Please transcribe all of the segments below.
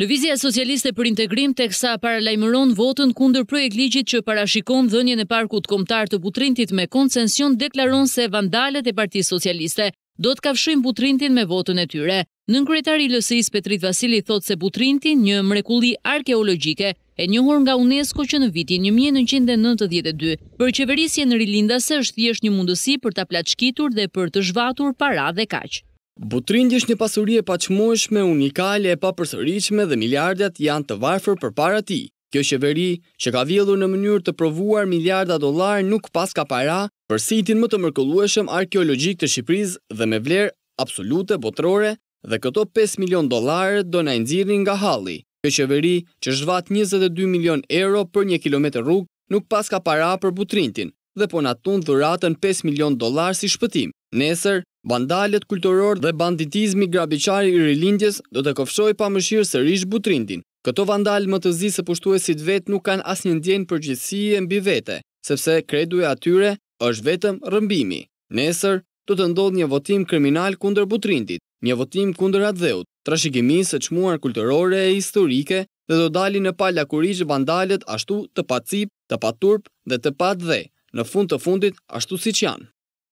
Lëvizja socialiste për integrim të kësa paralajmëron votën kundër projekt ligjit që parashikon dhënjën e parkut komtar të Butrintit me konsension deklaron se vandalet e Partisë Socialiste do të kafshojnë Butrintin me votën e tyre. Në kryetari i lsi Petrit Vasili thotë se Butrinti, një mrekulli arkeologjike, e njohur nga UNESCO që në vitin 1992, për qeverisjen rilindase është thjesht një mundësi për ta plaçkitur dhe për të zhvatur para dhe kaqë. Butrindi është një pasuri e paqmueshme, unikale e papërsëritshme dhe miliardat janë të varfër përpara tij. Kjo qeveri, që ka vjedhur në mënyrë të provuar miliarda dollar, nuk pas ka para për sitin më të mërkullueshëm arkeologjik të Shqipërisë dhe me vlerë absolute botërore dhe këto 5 milion dollar do na nxirrin nga halli. Kjo qeveri, që zhvat 22 milion euro për 1 kilometër rrug nuk pas ka para për Butrintin dhe po na tund dhuratën 5 milion dollar si shpëtim. Nesër Vandalet kulturor dhe banditizmi grabiqari i rilindjes do të kofshoj pa mëshirë së rishë butrindin. Këto vandal më të zi se pushtuesit vet nuk kanë asë një ndjenë përgjithsije mbi vete, sepse kredu e atyre është vetëm rëmbimi. Nesër, do të ndodhë një votim kriminal kunder butrindit, një votim kunder atëdheut, trashikimi së qmuar kulturore e historike dhe do dali në palja kurishë vandalet ashtu të pacip, të paturp dhe të patdhe, në fund të fundit ashtu si që janë.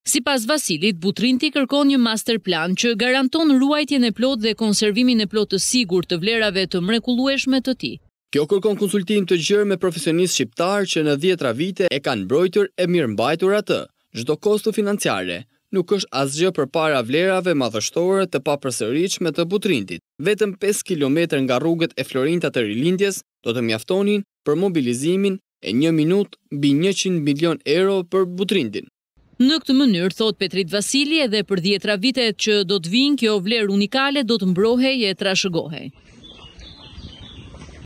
Si pas Vasilit, Butrinti kërkon një master plan që garanton ruajtjen e plot dhe konservimin e plot të sigur të vlerave të mrekulueshme të ti. Kjo kërkon konsultim të gjërë me profesionist shqiptar që në djetra vite e kanë brojtër e mirë mbajtur atë, gjdo kostu financiare, nuk është asgjë për para vlerave madhështore të papërsërriq të Butrintit. Vetëm 5 km nga rrugët e Florinta të Rilindjes do të mjaftonin për mobilizimin e 1 minut bi 100 milion euro për Butrintin. Në këtë mënyrë, thot Petrit Vasilje dhe për djetra vitet që do të vinë kjo vler unikale do të mbrohej e trashëgohej.